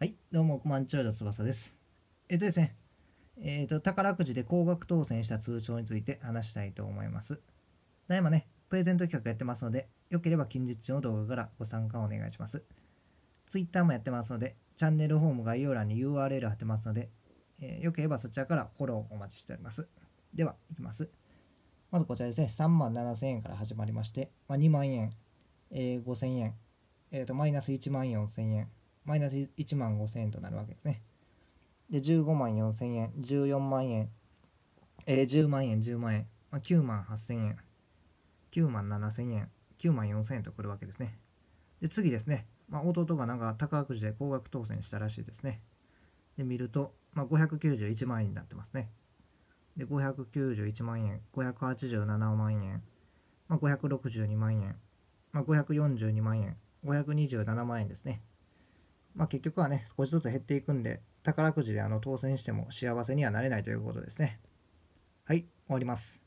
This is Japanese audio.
はい、どうも、コマンチョージャ翼です。えっとですね、えっ、ー、と、宝くじで高額当選した通帳について話したいと思います。ただいまね、プレゼント企画やってますので、よければ近日中の動画からご参加をお願いします。Twitter もやってますので、チャンネルフォーム概要欄に URL 貼ってますので、えー、よければそちらからフォローお待ちしております。では、いきます。まずこちらですね、3万7000円から始まりまして、まあ、2万円、えー、5000円、えっ、ー、と、マイナス1万4000円、マイナス1万5000円となるわけですね。で、15万4000円、14万円、えー、10万円、10万円、まあ、9万8000円、9万7000円、9万4000円とくるわけですね。で、次ですね、まあ、弟がなんか高くじで高額当選したらしいですね。で、見ると、まあ、591万円になってますね。で、591万円、587万円、まあ、562万円、まあ、542万円、527万円ですね。まあ、結局はね、少しずつ減っていくんで、宝くじであの当選しても幸せにはなれないということですね。はい、終わります。